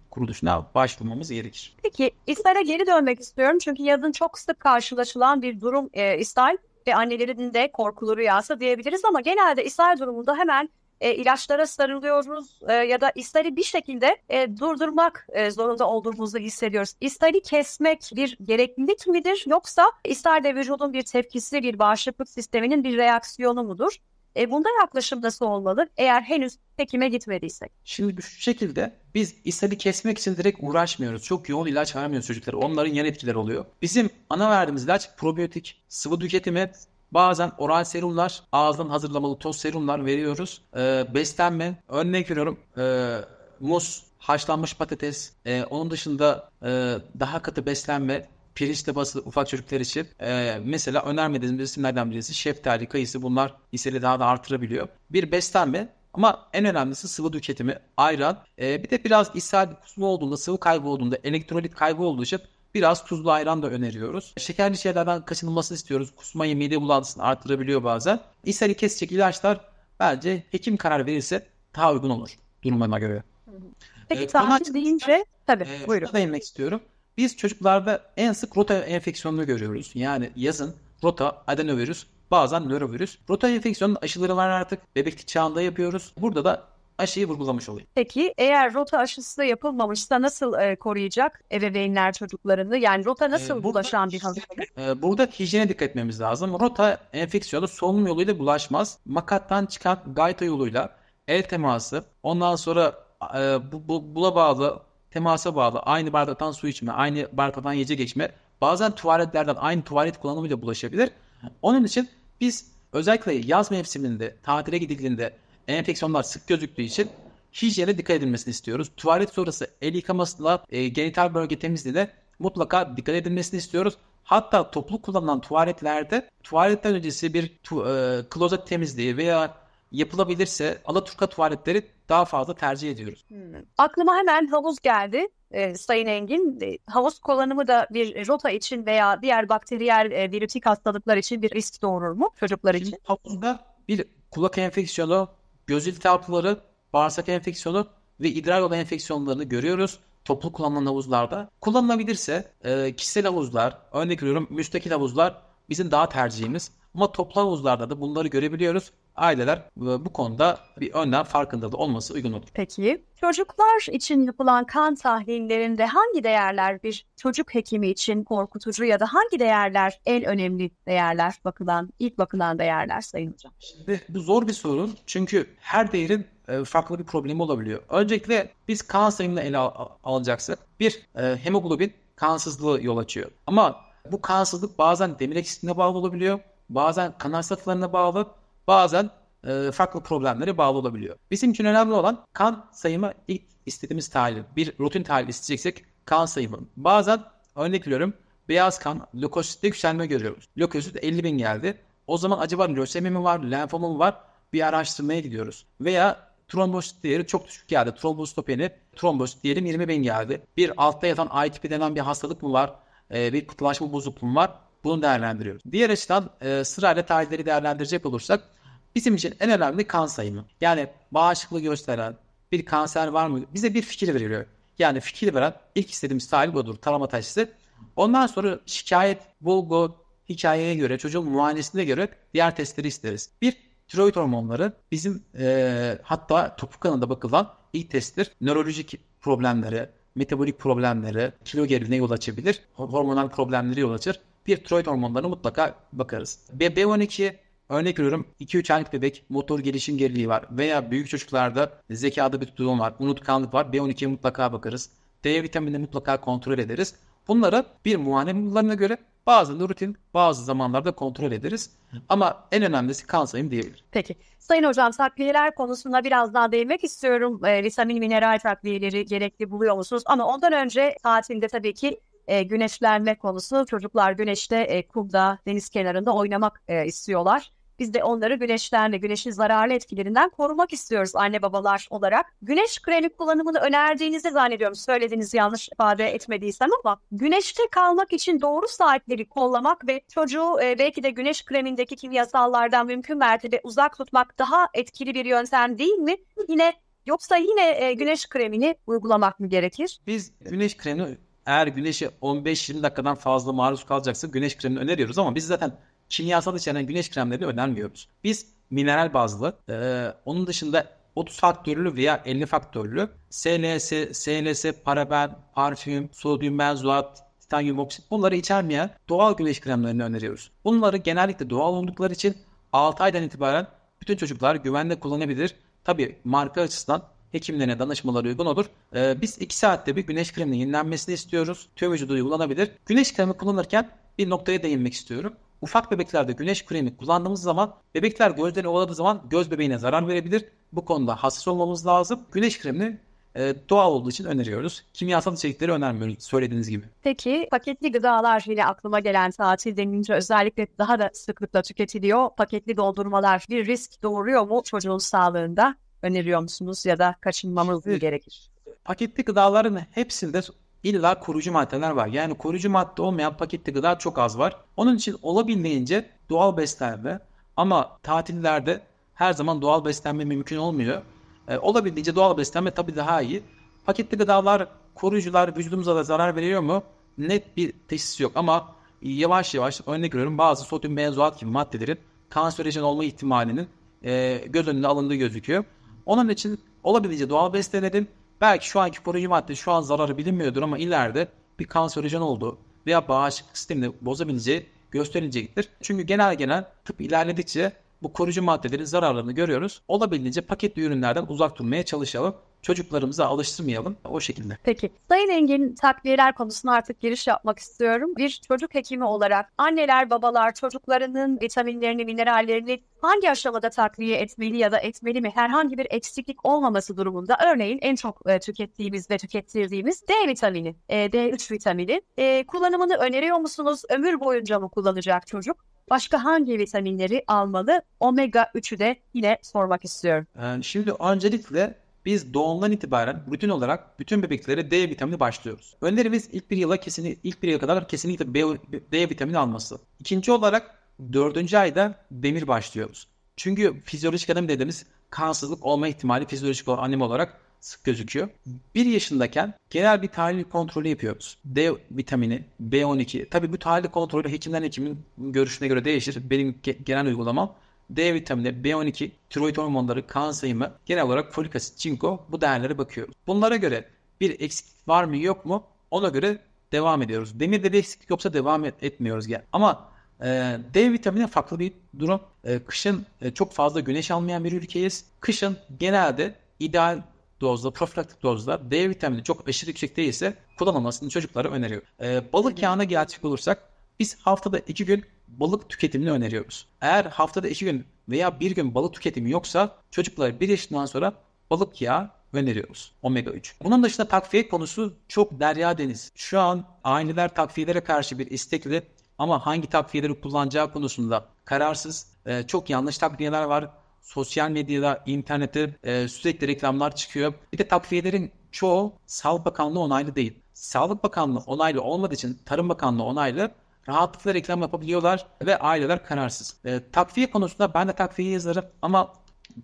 kuruluşuna başvurmamız gerekir. Peki İsrail'e geri dönmek istiyorum çünkü yazın çok sık karşılaşılan bir durum e, İsrail ve annelerin de korkuları rüyası diyebiliriz ama genelde İsrail durumunda hemen e, ilaçlara sarılıyoruz e, ya da istari bir şekilde e, durdurmak e, zorunda olduğumuzu hissediyoruz. İstari kesmek bir gereklilik midir yoksa istar de vücudun bir tepkisi, bir bağışıklık sisteminin bir reaksiyonu mudur? E, bunda yaklaşım nasıl olmalı eğer henüz hekime gitmediysek? Şimdi şu şekilde biz istari kesmek için direkt uğraşmıyoruz. Çok yoğun ilaç vermiyoruz çocuklara. Onların yan etkileri oluyor. Bizim ana verdiğimiz ilaç probiyotik. Sıvı tüketimi Bazen oral serumlar, ağızdan hazırlamalı toz serumlar veriyoruz. E, beslenme, örnek veriyorum e, muz, haşlanmış patates, e, onun dışında e, daha katı beslenme, pirinçle basılı ufak çocuklar için e, mesela önermediğimiz besinlerden birisi şeftali, kayısı bunlar hisseli daha da artırabiliyor. Bir beslenme ama en önemlisi sıvı tüketimi, ayran. E, bir de biraz ishal kusma olduğunda, sıvı kaybı olduğunda, elektrolit kaybı olduğu için Biraz tuzlu ayran da öneriyoruz. Şekerli şeylerden kaçınılmasını istiyoruz. Kusmayı, mide bulantısını artırabiliyor bazen. İshali kesici ilaçlar bence hekim karar verirse daha uygun olur durumlarına göre. Peki ee, tahlil deyince tabii e, buyurun. değinmek istiyorum. Biz çocuklarda en sık rota enfeksiyonunu görüyoruz. Yani yazın rota, adenovirüs, bazen nörovirüs. Rota enfeksiyonun aşıları var artık. Bebeklik çağında yapıyoruz. Burada da aşıyı vurgulamış oluyor. Peki eğer rota aşısı da yapılmamışsa nasıl e, koruyacak ebeveynler çocuklarını? Yani rota ee, nasıl ee, burada, bulaşan bir hastalık? E, burada hijyene dikkat etmemiz lazım. Rota enfeksiyonu solunum yoluyla bulaşmaz. Makattan çıkan gayta yoluyla el teması, ondan sonra e, bu, bu, bula bağlı, temasa bağlı aynı bardaktan su içme, aynı bardaktan yiyecek geçme, bazen tuvaletlerden aynı tuvalet kullanımıyla bulaşabilir. Onun için biz özellikle yaz mevsiminde, tatile gidildiğinde enfeksiyonlar sık gözüktüğü için hijyene dikkat edilmesini istiyoruz. Tuvalet sonrası el yıkamasıyla e, genital bölge temizliğine mutlaka dikkat edilmesini istiyoruz. Hatta toplu kullanılan tuvaletlerde tuvaletten öncesi bir tu, e, klozet temizliği veya yapılabilirse Alaturka tuvaletleri daha fazla tercih ediyoruz. Hmm. Aklıma hemen havuz geldi e, Sayın Engin. E, havuz kullanımı da bir rota için veya diğer bakteriyel e, virütik hastalıklar için bir risk doğurur mu çocuklar için? havuzda bir kulak enfeksiyonu, göz iltihapları, bağırsak enfeksiyonu ve idrar yolu enfeksiyonlarını görüyoruz toplu kullanılan havuzlarda. Kullanılabilirse e, kişisel havuzlar, örnek veriyorum müstakil havuzlar bizim daha tercihimiz. Ama toplu havuzlarda da bunları görebiliyoruz aileler e, bu konuda bir önden farkındalığı olması uygun olur. Peki çocuklar için yapılan kan tahlillerinde hangi değerler bir çocuk hekimi için korkutucu ya da hangi değerler en önemli değerler bakılan, ilk bakılan değerler Sayın Hocam? Şimdi bu zor bir sorun çünkü her değerin e, farklı bir problemi olabiliyor. Öncelikle biz kan sayımını ele al- alacaksak bir e, hemoglobin kansızlığı yol açıyor. Ama bu kansızlık bazen demir eksikliğine bağlı olabiliyor. Bazen kan hastalıklarına bağlı bazen e, farklı problemlere bağlı olabiliyor. Bizim için önemli olan kan sayımı ilk istediğimiz tahlil. Bir rutin tahlil isteyeceksek kan sayımı. Bazen örnek veriyorum beyaz kan lökositte yükselme görüyoruz. Lökosit 50 bin geldi. O zaman acaba lösemi mi var, lenfomu mu var? Bir araştırmaya gidiyoruz. Veya trombosit değeri çok düşük geldi. Trombositopeni, trombosit diyelim 20 bin geldi. Bir altta yatan ITP denen bir hastalık mı var? E, bir pıhtılaşma bozukluğu mu var? Bunu değerlendiriyoruz. Diğer açıdan e, sırayla tarihleri değerlendirecek olursak Bizim için en önemli kan sayımı. Yani bağışıklığı gösteren bir kanser var mı? Bize bir fikir veriyor. Yani fikir veren ilk istediğimiz tarih budur. Tarama taşısı. Ondan sonra şikayet, bulgu, hikayeye göre, çocuğun muayenesine göre diğer testleri isteriz. Bir, tiroid hormonları bizim e, hatta topuk kanında bakılan ilk testtir. Nörolojik problemleri, metabolik problemleri, kilo gerilimine yol açabilir. Hormonal problemleri yol açır. Bir tiroid hormonlarına mutlaka bakarız. B B12 Örnek veriyorum 2-3 aylık bebek motor gelişim geriliği var veya büyük çocuklarda zekada bir tutulum var, unutkanlık var. B12'ye mutlaka bakarız. D vitaminini mutlaka kontrol ederiz. Bunlara bir muayene yıllarına göre bazı rutin bazı zamanlarda kontrol ederiz. Ama en önemlisi kan sayım diyebilirim. Peki. Sayın hocam takviyeler konusunda biraz daha değinmek istiyorum. E, vitamin, mineral takviyeleri gerekli buluyor musunuz? Ama ondan önce saatinde tabii ki e, güneşlenme konusu. Çocuklar güneşte, e, kumda, deniz kenarında oynamak e, istiyorlar. Biz de onları güneşlerle, güneşin zararlı etkilerinden korumak istiyoruz anne babalar olarak. Güneş kremi kullanımını önerdiğinizi zannediyorum. Söylediğinizi yanlış ifade etmediysem ama güneşte kalmak için doğru saatleri kollamak ve çocuğu e, belki de güneş kremindeki kimyasallardan mümkün mertebe uzak tutmak daha etkili bir yöntem değil mi? Yine Yoksa yine e, güneş kremini uygulamak mı gerekir? Biz güneş kremini eğer güneşe 15-20 dakikadan fazla maruz kalacaksa güneş kremini öneriyoruz ama biz zaten kimyasal içeren güneş kremlerini önermiyoruz. Biz mineral bazlı, e, onun dışında 30 faktörlü veya 50 faktörlü SLS, SLS, paraben, parfüm, sodyum benzoat, titanyum oksit bunları içermeyen doğal güneş kremlerini öneriyoruz. Bunları genellikle doğal oldukları için 6 aydan itibaren bütün çocuklar güvenle kullanabilir. Tabi marka açısından hekimlerine danışmaları uygun olur. Ee, biz 2 saatte bir güneş kreminin yenilenmesini istiyoruz. Tüm vücudu uygulanabilir. Güneş kremi kullanırken bir noktaya değinmek istiyorum. Ufak bebeklerde güneş kremi kullandığımız zaman bebekler gözden ovaladığı zaman göz bebeğine zarar verebilir. Bu konuda hassas olmamız lazım. Güneş kremini e, doğal olduğu için öneriyoruz. Kimyasal içerikleri önermiyoruz söylediğiniz gibi. Peki paketli gıdalar ile aklıma gelen tatil denince özellikle daha da sıklıkla tüketiliyor. Paketli dondurmalar bir risk doğuruyor mu çocuğun sağlığında? Öneriyor musunuz ya da kaçınmamız gerekir? Paketli gıdaların hepsinde illa koruyucu maddeler var. Yani koruyucu madde olmayan paketli gıda çok az var. Onun için olabildiğince doğal beslenme ama tatillerde her zaman doğal beslenme mümkün olmuyor. E, olabildiğince doğal beslenme tabii daha iyi. Paketli gıdalar, koruyucular vücudumuza da zarar veriyor mu? Net bir teşhis yok ama yavaş yavaş örnek veriyorum bazı sodyum benzoat gibi maddelerin kanserojen olma ihtimalinin e, göz önüne alındığı gözüküyor. Onun için olabildiğince doğal beslenelim. Belki şu anki koruyucu madde şu an zararı bilinmiyordur ama ileride bir kanserojen olduğu veya bağışıklık sistemini bozabileceği gösterilecektir. Çünkü genel genel tıp ilerledikçe bu koruyucu maddelerin zararlarını görüyoruz. Olabildiğince paketli ürünlerden uzak durmaya çalışalım. Çocuklarımızı alıştırmayalım o şekilde. Peki. Sayın Engin, takviyeler konusuna artık giriş yapmak istiyorum. Bir çocuk hekimi olarak anneler, babalar çocuklarının vitaminlerini, minerallerini hangi aşamada takviye etmeli ya da etmeli mi? Herhangi bir eksiklik olmaması durumunda örneğin en çok e, tükettiğimiz ve tükettirdiğimiz D vitamini, e, D3 vitamini e, kullanımını öneriyor musunuz? Ömür boyunca mı kullanacak çocuk? Başka hangi vitaminleri almalı? Omega 3'ü de yine sormak istiyorum. Ee, şimdi öncelikle biz doğumdan itibaren rutin olarak bütün bebeklere D vitamini başlıyoruz. Önerimiz ilk bir yıla kesin ilk bir yıla kadar kesinlikle B, D vitamini alması. İkinci olarak dördüncü ayda demir başlıyoruz. Çünkü fizyolojik ödem dediğimiz kansızlık olma ihtimali fizyolojik anemi olarak sık gözüküyor. 1 yaşındayken genel bir tahlil kontrolü yapıyoruz. D vitamini, B12. Tabii bu tahlil kontrolü hekimden hekimin görüşüne göre değişir. Benim genel uygulamam D vitamini, B12, tiroid hormonları, kan sayımı, genel olarak folik asit, çinko bu değerlere bakıyoruz. Bunlara göre bir eksik var mı yok mu ona göre devam ediyoruz. Demirde bir eksiklik yoksa devam et, etmiyoruz. Yani. Ama e, D vitamini farklı bir durum. E, kışın e, çok fazla güneş almayan bir ülkeyiz. Kışın genelde ideal dozda, profilaktik dozda D vitamini çok aşırı yüksek değilse kullanılmasını çocuklara öneriyor. Ee, balık yağına gerçek olursak biz haftada iki gün balık tüketimini öneriyoruz. Eğer haftada iki gün veya bir gün balık tüketimi yoksa çocuklara bir yaşından sonra balık yağı öneriyoruz. Omega 3. Bunun dışında takviye konusu çok derya deniz. Şu an aileler takviyelere karşı bir istekli ama hangi takviyeleri kullanacağı konusunda kararsız. Ee, çok yanlış takviyeler var sosyal medyada, internette e, sürekli reklamlar çıkıyor. Bir de takviyelerin çoğu Sağlık Bakanlığı onaylı değil. Sağlık Bakanlığı onaylı olmadığı için Tarım Bakanlığı onaylı rahatlıkla reklam yapabiliyorlar ve aileler kararsız. E, takviye konusunda ben de takviye yazarım ama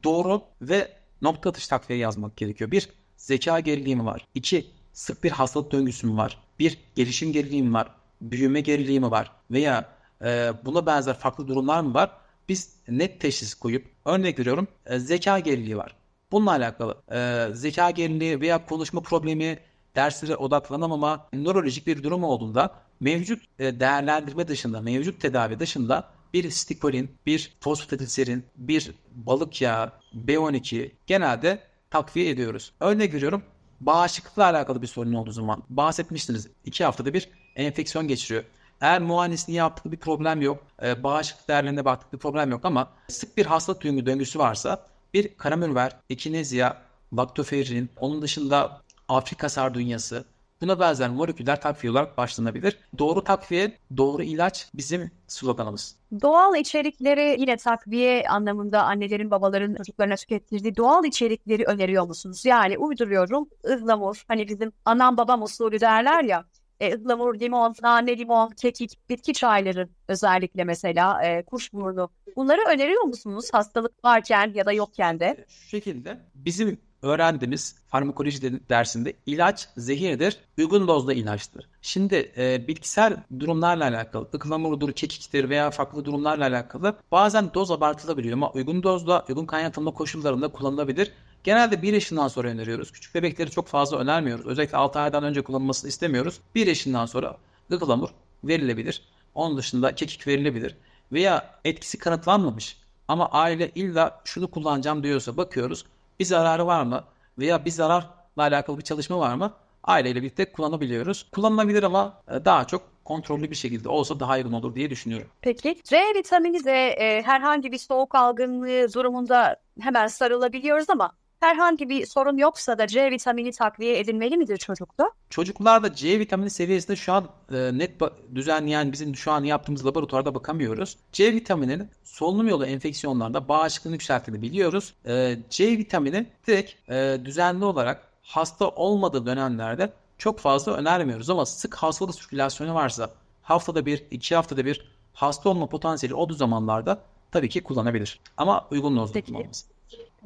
doğru ve nokta atış takviye yazmak gerekiyor. Bir, zeka geriliği mi var? İki, sık bir hastalık döngüsü mü var? Bir, gelişim geriliği mi var? Büyüme geriliği mi var? Veya e, buna benzer farklı durumlar mı var? biz net teşhis koyup örnek veriyorum e, zeka geriliği var. Bununla alakalı e, zeka geriliği veya konuşma problemi derslere odaklanamama nörolojik bir durum olduğunda mevcut e, değerlendirme dışında, mevcut tedavi dışında bir stikolin, bir fosfatidilserin, bir balık yağı, B12 genelde takviye ediyoruz. Örnek veriyorum bağışıklıkla alakalı bir sorun olduğu zaman bahsetmiştiniz. iki haftada bir enfeksiyon geçiriyor. Eğer muayenesini yaptığı bir problem yok, e, bağışıklık değerlerine baktığı bir problem yok ama sık bir hasta döngü döngüsü varsa bir karamülver, ekinezya, laktoferin, onun dışında Afrika sardunyası, Buna benzer moleküller takviye olarak başlanabilir. Doğru takviye, doğru ilaç bizim sloganımız. Doğal içerikleri yine takviye anlamında annelerin babaların çocuklarına tükettirdiği doğal içerikleri öneriyor musunuz? Yani uyduruyorum ıhlamur hani bizim anam babam usulü derler ya e, ıhlamur, limon, nane, limon, kekik, bitki çayları özellikle mesela e, kuşburnu. Bunları öneriyor musunuz hastalık varken ya da yokken de? E, şu şekilde bizim öğrendiğimiz farmakoloji dersinde ilaç zehirdir, uygun dozda ilaçtır. Şimdi e, bilgisel durumlarla alakalı, ıklamurudur, kekiktir veya farklı durumlarla alakalı bazen doz abartılabiliyor ama uygun dozda, uygun kaynatılma koşullarında kullanılabilir Genelde 1 yaşından sonra öneriyoruz. Küçük bebekleri çok fazla önermiyoruz. Özellikle 6 aydan önce kullanılmasını istemiyoruz. 1 yaşından sonra gıgılamur verilebilir. Onun dışında kekik verilebilir. Veya etkisi kanıtlanmamış ama aile illa şunu kullanacağım diyorsa bakıyoruz. Bir zararı var mı? Veya bir zararla alakalı bir çalışma var mı? Aileyle birlikte kullanabiliyoruz. Kullanılabilir ama e, daha çok kontrollü bir şekilde olsa daha uygun olur diye düşünüyorum. Peki C vitamini de e, herhangi bir soğuk algınlığı durumunda hemen sarılabiliyoruz ama herhangi bir sorun yoksa da C vitamini takviye edilmeli midir çocukta? Çocuklarda C vitamini seviyesinde şu an e, net düzenleyen bizim şu an yaptığımız laboratuvarda bakamıyoruz. C vitamini solunum yolu enfeksiyonlarında bağışıklığını yükselttiğini biliyoruz. E, C vitamini direkt e, düzenli olarak hasta olmadığı dönemlerde çok fazla önermiyoruz ama sık hastalık sirkülasyonu varsa haftada bir, iki haftada bir hasta olma potansiyeli olduğu zamanlarda tabii ki kullanabilir. Ama uygun dozda kullanılması.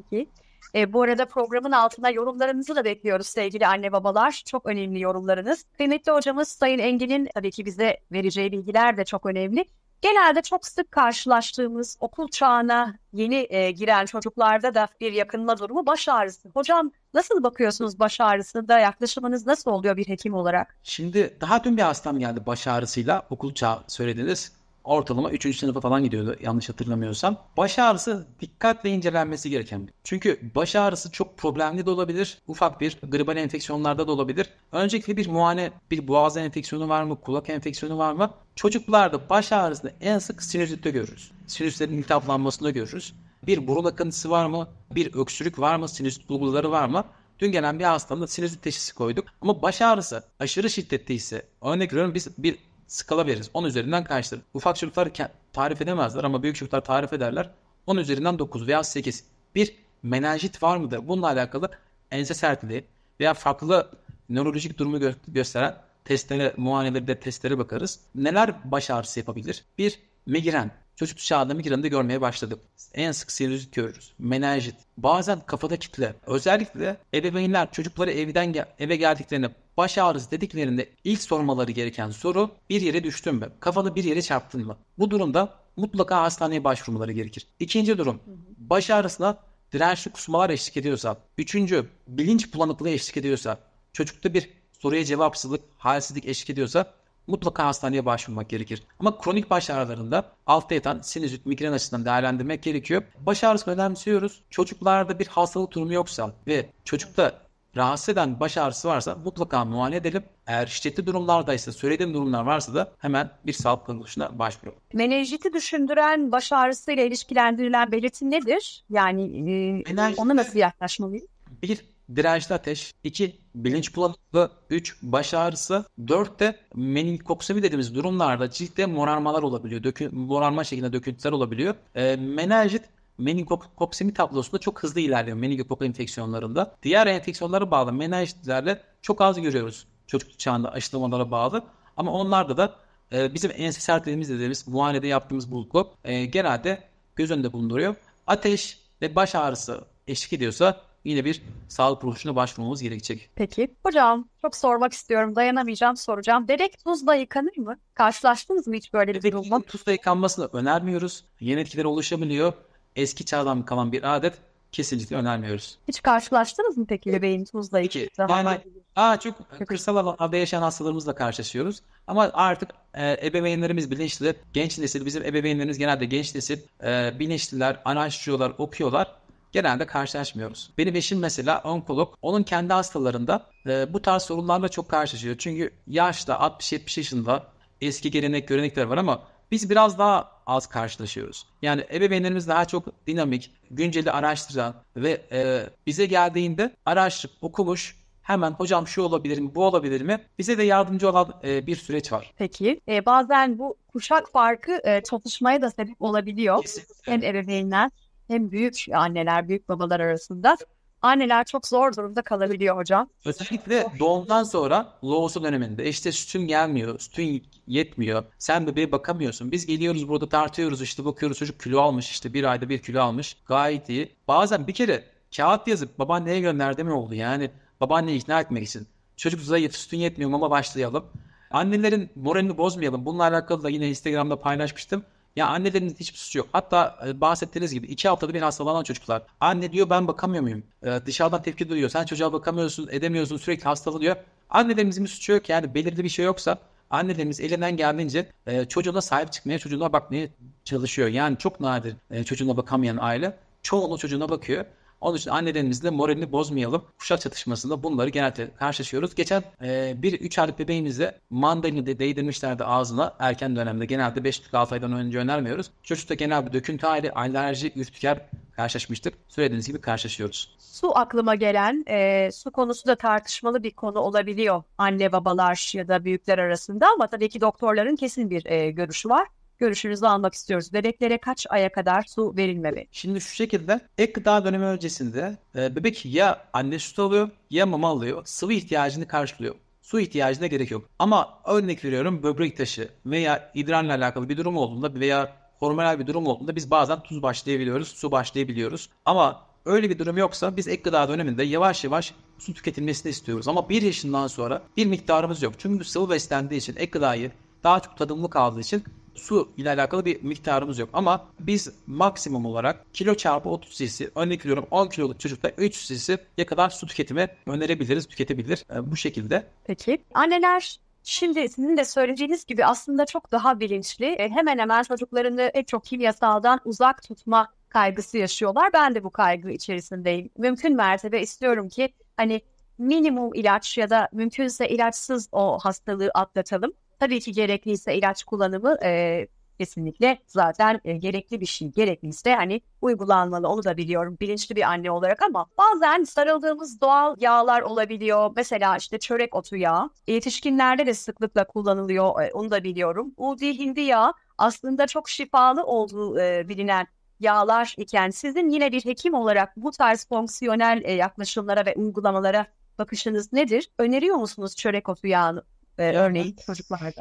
Peki. E, bu arada programın altına yorumlarınızı da bekliyoruz sevgili anne babalar. Çok önemli yorumlarınız. Kıymetli hocamız Sayın Engin'in tabii ki bize vereceği bilgiler de çok önemli. Genelde çok sık karşılaştığımız okul çağına yeni e, giren çocuklarda da bir yakınma durumu baş ağrısı. Hocam nasıl bakıyorsunuz baş ağrısında? Yaklaşımınız nasıl oluyor bir hekim olarak? Şimdi daha dün bir hastam geldi baş ağrısıyla okul çağı söylediniz ortalama 3. sınıfa falan gidiyordu yanlış hatırlamıyorsam. Baş ağrısı dikkatle incelenmesi gereken bir. Çünkü baş ağrısı çok problemli de olabilir. Ufak bir gribal enfeksiyonlarda da olabilir. Öncelikle bir muayene, bir boğaz enfeksiyonu var mı, kulak enfeksiyonu var mı? Çocuklarda baş ağrısını en sık sinüzitte görürüz. Sinüslerin iltihaplanmasında görürüz. Bir burun akıntısı var mı? Bir öksürük var mı? Sinüs bulguları var mı? Dün gelen bir hastamda sinüzit teşhisi koyduk. Ama baş ağrısı aşırı şiddetliyse örnek veriyorum biz bir skala veririz. 10 üzerinden kaçtır? Ufak çocuklar tarif edemezler ama büyük çocuklar tarif ederler. 10 üzerinden 9 veya 8. Bir menajit var mıdır? Bununla alakalı ense sertliği veya farklı nörolojik durumu gö- gösteren testlere, muayeneleri testlere bakarız. Neler baş ağrısı yapabilir? Bir, migren çocukluk çağındaki İran'da görmeye başladık. En sık sinüzit görürüz. Menenjit. Bazen kafada kitle. Özellikle ebeveynler çocukları evden gel eve geldiklerinde baş ağrısı dediklerinde ilk sormaları gereken soru bir yere düştün mü? Kafanı bir yere çarptın mı? Bu durumda mutlaka hastaneye başvurmaları gerekir. İkinci durum baş ağrısına dirençli kusmalar eşlik ediyorsa, üçüncü bilinç bulanıklığı eşlik ediyorsa, çocukta bir soruya cevapsızlık, halsizlik eşlik ediyorsa mutlaka hastaneye başvurmak gerekir. Ama kronik baş ağrılarında altta yatan sinüzit migren açısından değerlendirmek gerekiyor. Baş ağrısını önemsiyoruz. Çocuklarda bir hastalık durumu yoksa ve çocukta rahatsız eden baş ağrısı varsa mutlaka muayene edelim. Eğer şiddetli durumlarda ise söylediğim durumlar varsa da hemen bir sağlık kuruluşuna başvuralım. Menenjiti düşündüren baş ağrısıyla ilişkilendirilen belirti nedir? Yani e, ona nasıl yaklaşmalıyız? Bir dirençli ateş, iki bilinç bulanıklığı, 3 baş ağrısı, 4 de meningokoksemi dediğimiz durumlarda ciltte morarmalar olabiliyor. Dökü, morarma şeklinde döküntüler olabiliyor. E, ee, menenjit meningokoksemi tablosunda çok hızlı ilerliyor meningokok enfeksiyonlarında. Diğer enfeksiyonlara bağlı menenjitlerle çok az görüyoruz çocuk çağında aşılamalara bağlı. Ama onlarda da e, bizim sert dediğimiz dediğimiz muayenede yaptığımız bulgu e, genelde göz önünde bulunduruyor. Ateş ve baş ağrısı eşlik ediyorsa yine bir sağlık kuruluşuna başvurmamız gerekecek. Peki. Hocam çok sormak istiyorum. Dayanamayacağım soracağım. Bebek tuzla yıkanır mı? Karşılaştınız mı hiç böyle bir Bebek tuzla yıkanmasını önermiyoruz. Yeni etkileri oluşabiliyor. Eski çağdan kalan bir adet kesinlikle önermiyoruz. Hiç karşılaştınız mı peki bebeğin tuzla Peki. Yani, aa, çok kırsal alanda yaşayan hastalarımızla karşılaşıyoruz. Ama artık e, ebeveynlerimiz bilinçli. Genç nesil, bizim ebeveynlerimiz genelde genç nesil. E, bilinçliler, araştırıyorlar, okuyorlar genelde karşılaşmıyoruz. Benim eşim mesela onkolog. Onun kendi hastalarında e, bu tarz sorunlarla çok karşılaşıyor. Çünkü yaşta 60-70 yaşında eski gelenek görenekler var ama biz biraz daha az karşılaşıyoruz. Yani ebeveynlerimiz daha çok dinamik, günceli araştıran ve e, bize geldiğinde araştırıp okumuş, hemen hocam şu olabilir mi, bu olabilir mi bize de yardımcı olan e, bir süreç var. Peki e, bazen bu kuşak farkı e, çatışmaya da sebep olabiliyor. Kesinlikle. Hem ebeveynler hem büyük anneler, büyük babalar arasında anneler çok zor durumda kalabiliyor hocam. Özellikle doğumdan sonra loğusa döneminde işte sütün gelmiyor, sütün yetmiyor, sen bebeğe bakamıyorsun. Biz geliyoruz burada tartıyoruz işte bakıyoruz çocuk kilo almış işte bir ayda bir kilo almış gayet iyi. Bazen bir kere kağıt yazıp babaanneye gönderdim oldu yani babaanneyi ikna etmek için. Çocuk zayıf sütün yetmiyor mama başlayalım. Annelerin moralini bozmayalım. Bununla alakalı da yine Instagram'da paylaşmıştım. Ya annelerin hiçbir suçu yok. Hatta e, bahsettiğiniz gibi iki haftada bir hastalanan çocuklar. Anne diyor ben bakamıyor muyum? Ee, dışarıdan tepki duyuyor. Sen çocuğa bakamıyorsun, edemiyorsun, sürekli hastalanıyor. Annelerimizin bir suçu yok. Yani belirli bir şey yoksa annelerimiz elinden geldiğince e, çocuğuna sahip çıkmaya, çocuğuna bakmaya çalışıyor. Yani çok nadir e, çocuğuna bakamayan aile çoğunluğu çocuğuna bakıyor. Onun için annelerimizin de moralini bozmayalım. Kuşak çatışmasında bunları genelde karşılaşıyoruz. Geçen e, bir 3 aylık bebeğimizde mandalini de değdirmişlerdi ağzına. Erken dönemde genelde 5-6 aydan önce önermiyoruz. Çocukta genel bir döküntü hali, alerji, ürtiker karşılaşmıştık. Söylediğiniz gibi karşılaşıyoruz. Su aklıma gelen, e, su konusu da tartışmalı bir konu olabiliyor anne babalar ya da büyükler arasında ama tabii ki doktorların kesin bir e, görüşü var görüşünüzü almak istiyoruz. Bebeklere kaç aya kadar su verilmeli? Şimdi şu şekilde ek gıda dönemi öncesinde e, bebek ya anne süt alıyor ya mama alıyor. Sıvı ihtiyacını karşılıyor. Su ihtiyacına gerek yok. Ama örnek veriyorum böbrek taşı veya idrarla alakalı bir durum olduğunda veya hormonal bir durum olduğunda biz bazen tuz başlayabiliyoruz, su başlayabiliyoruz. Ama öyle bir durum yoksa biz ek gıda döneminde yavaş yavaş su tüketilmesini istiyoruz. Ama bir yaşından sonra bir miktarımız yok. Çünkü sıvı beslendiği için ek gıdayı daha çok tadımlı kaldığı için su ile alakalı bir miktarımız yok. Ama biz maksimum olarak kilo çarpı 30 cc örnek veriyorum 10 kiloluk çocukta 3 cc ya kadar su tüketimi önerebiliriz, tüketebilir ee, bu şekilde. Peki anneler Şimdi sizin de söylediğiniz gibi aslında çok daha bilinçli. E, hemen hemen çocuklarını en çok kimyasaldan uzak tutma kaygısı yaşıyorlar. Ben de bu kaygı içerisindeyim. Mümkün mertebe istiyorum ki hani minimum ilaç ya da mümkünse ilaçsız o hastalığı atlatalım. Tabii ki gerekliyse ilaç kullanımı e, kesinlikle zaten e, gerekli bir şey. Gerekliyse hani uygulanmalı onu da biliyorum bilinçli bir anne olarak ama bazen sarıldığımız doğal yağlar olabiliyor. Mesela işte çörek otu yağı yetişkinlerde de sıklıkla kullanılıyor e, onu da biliyorum. Udi hindi yağı aslında çok şifalı olduğu e, bilinen yağlar iken sizin yine bir hekim olarak bu tarz fonksiyonel e, yaklaşımlara ve uygulamalara bakışınız nedir? Öneriyor musunuz çörek otu yağını? e, örneğin çocuklarda?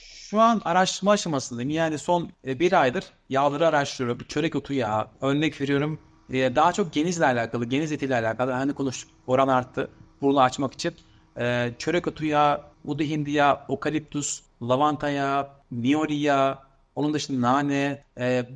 Şu an araştırma aşamasındayım. Yani son e, bir aydır yağları araştırıyorum. Çörek otu yağı örnek veriyorum. E, daha çok genizle alakalı, geniz etiyle alakalı. Hani konuştuk oran arttı. Burnu açmak için. E, çörek otu yağı, udu hindi yağı, okaliptus, lavanta yağı, niori yağı, onun dışında nane.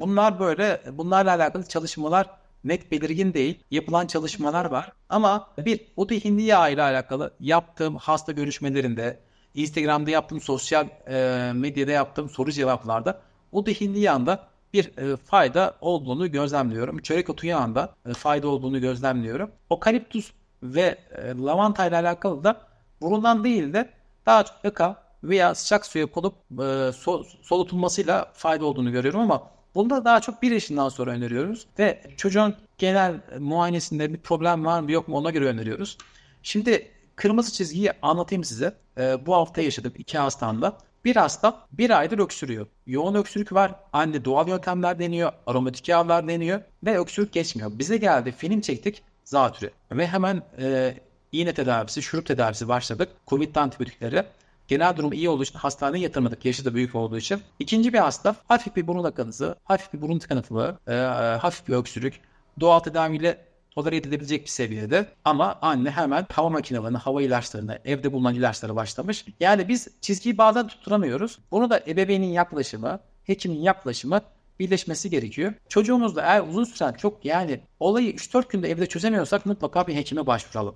bunlar böyle bunlarla alakalı çalışmalar net belirgin değil. Yapılan çalışmalar var. Ama bir Uti Hindi yağı ile alakalı yaptığım hasta görüşmelerinde Instagram'da yaptığım sosyal e, medyada yaptığım soru cevaplarda o da hindi yanda bir e, fayda olduğunu gözlemliyorum. Çörek otu yağında e, fayda olduğunu gözlemliyorum. Okaliptus ve e, lavanta ile alakalı da burundan değil de daha çok ıka veya sıcak suya konup e, so, solutulmasıyla fayda olduğunu görüyorum ama bunu da daha çok bir yaşından sonra öneriyoruz ve çocuğun genel muayenesinde bir problem var mı yok mu ona göre öneriyoruz. Şimdi Kırmızı çizgiyi anlatayım size. E, bu hafta yaşadım iki hastamda. Bir hasta bir aydır öksürüyor. Yoğun öksürük var. Anne doğal yöntemler deniyor. Aromatik yağlar deniyor. Ve öksürük geçmiyor. Bize geldi film çektik. Zatürre. Ve hemen e, iğne tedavisi, şurup tedavisi başladık. Covid antibiyotikleri. Genel durum iyi olduğu için hastaneye yatırmadık. Yaşı da büyük olduğu için. İkinci bir hasta hafif bir burun akıntısı, hafif bir burun tıkanıklığı, e, e hafif bir öksürük. Doğal tedaviyle tolere edilebilecek bir seviyede. Ama anne hemen hava makinelerine, hava ilaçlarına, evde bulunan ilaçlara başlamış. Yani biz çizgiyi bazen tutturamıyoruz. Bunu da ebeveynin yaklaşımı, hekimin yaklaşımı birleşmesi gerekiyor. Çocuğumuzla eğer uzun süren çok yani olayı 3-4 günde evde çözemiyorsak mutlaka bir hekime başvuralım.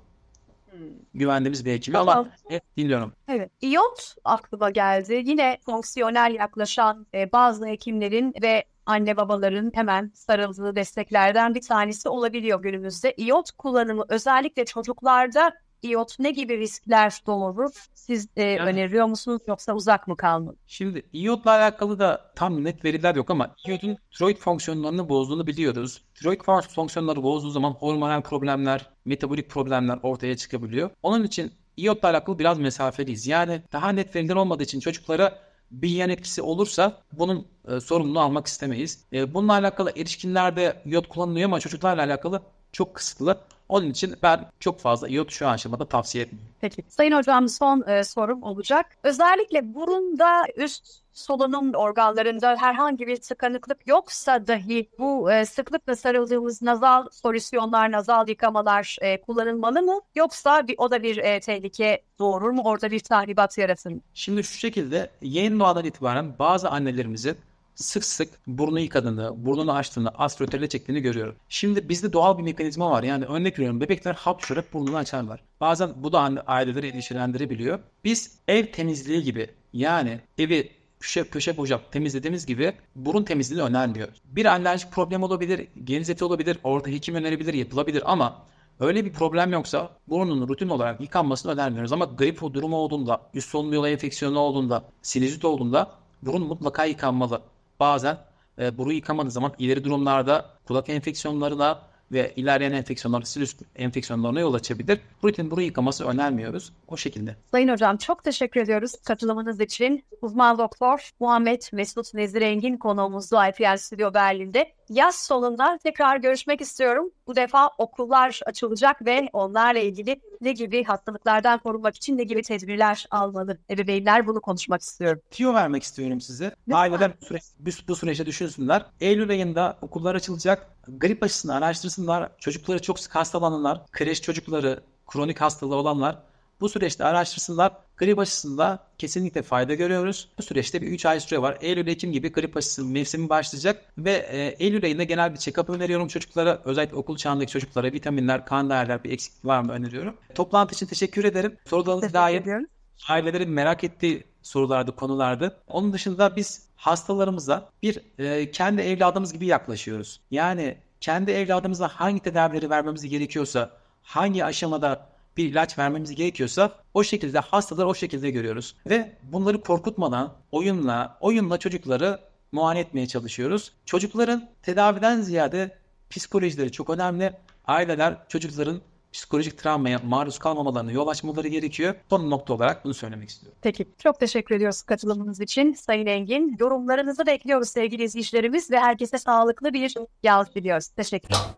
Hmm. Güvendiğimiz bir hekime ama Altın. dinliyorum. Evet. İyot aklıma geldi. Yine fonksiyonel yaklaşan e, bazı hekimlerin ve anne babaların hemen sarıldığı desteklerden bir tanesi olabiliyor günümüzde. İyot kullanımı özellikle çocuklarda iot ne gibi riskler doğurur? Siz e, yani, öneriyor musunuz yoksa uzak mı kalmalı? Şimdi iyotla alakalı da tam net veriler yok ama iotun tiroid fonksiyonlarını bozduğunu biliyoruz. Tiroid fonksiyonları bozduğu zaman hormonal problemler, metabolik problemler ortaya çıkabiliyor. Onun için iyotla alakalı biraz mesafeliyiz. Yani daha net veriler olmadığı için çocuklara bir yan etkisi olursa bunun e, sorumluluğunu almak istemeyiz. E, bununla alakalı erişkinlerde iot kullanılıyor ama çocuklarla alakalı çok kısıtlı. Onun için ben çok fazla iot şu aşamada tavsiye etmiyorum. Peki. Sayın Hocam son e, sorum olacak. Özellikle burunda üst solunum organlarında herhangi bir tıkanıklık yoksa dahi bu e, sıklıkla sarıldığımız nazal solüsyonlar, nazal yıkamalar e, kullanılmalı mı? Yoksa bir, o da bir e, tehlike doğurur mu? Orada bir tahribat yaratır mı? Şimdi şu şekilde yeni doğadan itibaren bazı annelerimizin sık sık burnu yıkadığını, burnunu açtığını, aspiratörle çektiğini görüyorum. Şimdi bizde doğal bir mekanizma var. Yani örnek veriyorum bebekler hapşırıp burnunu açarlar. Bazen bu da aileleri endişelendirebiliyor. Biz ev temizliği gibi yani evi köşe, köşe bucak temizlediğimiz gibi burun temizliği önermiyor. Bir alerjik problem olabilir, geniz eti olabilir, orta hekim önerebilir, yapılabilir ama Öyle bir problem yoksa burnunun rutin olarak yıkanmasını önermiyoruz. Ama grip durumu olduğunda, üst solunum yolu enfeksiyonu olduğunda, sinüzit olduğunda burun mutlaka yıkanmalı bazen e, boru yıkamadığı zaman ileri durumlarda kulak enfeksiyonlarına ve ilerleyen enfeksiyonlar sinüs enfeksiyonlarına yol açabilir. Rutin boru yıkaması önermiyoruz. O şekilde. Sayın Hocam çok teşekkür ediyoruz katılımınız için. Uzman doktor Muhammed Mesut Nezir Engin konuğumuzdu IPR Studio Berlin'de. Yaz sonunda tekrar görüşmek istiyorum. Bu defa okullar açılacak ve onlarla ilgili ne gibi hastalıklardan korunmak için ne gibi tedbirler almalı ebeveynler bunu konuşmak istiyorum. Tiyo vermek istiyorum size. Ne Aileler bu, süreç, bu, bu süreçte düşünsünler. Eylül ayında okullar açılacak. Grip aşısını araştırsınlar. Çocukları çok sık hastalananlar, kreş çocukları, kronik hastalığı olanlar bu süreçte araştırsınlar. Grip aşısında kesinlikle fayda görüyoruz. Bu süreçte bir 3 ay süre var. Eylül-Ekim gibi grip aşısı mevsimi başlayacak ve e, Eylül ayında genel bir check-up öneriyorum çocuklara. Özellikle okul çağındaki çocuklara vitaminler, kan değerler bir eksik var mı öneriyorum. Toplantı için teşekkür ederim. Sorularınız dair ediyorum. ailelerin merak ettiği sorulardı, konulardı. Onun dışında biz hastalarımıza bir e, kendi evladımız gibi yaklaşıyoruz. Yani kendi evladımıza hangi tedavileri vermemiz gerekiyorsa, hangi aşamada bir ilaç vermemiz gerekiyorsa o şekilde hastaları o şekilde görüyoruz. Ve bunları korkutmadan oyunla, oyunla çocukları muayene etmeye çalışıyoruz. Çocukların tedaviden ziyade psikolojileri çok önemli. Aileler çocukların psikolojik travmaya maruz kalmamalarını yol açmaları gerekiyor. Son nokta olarak bunu söylemek istiyorum. Peki. Çok teşekkür ediyoruz katılımınız için Sayın Engin. Yorumlarınızı bekliyoruz sevgili izleyicilerimiz ve herkese sağlıklı bir yaz diliyoruz. Teşekkür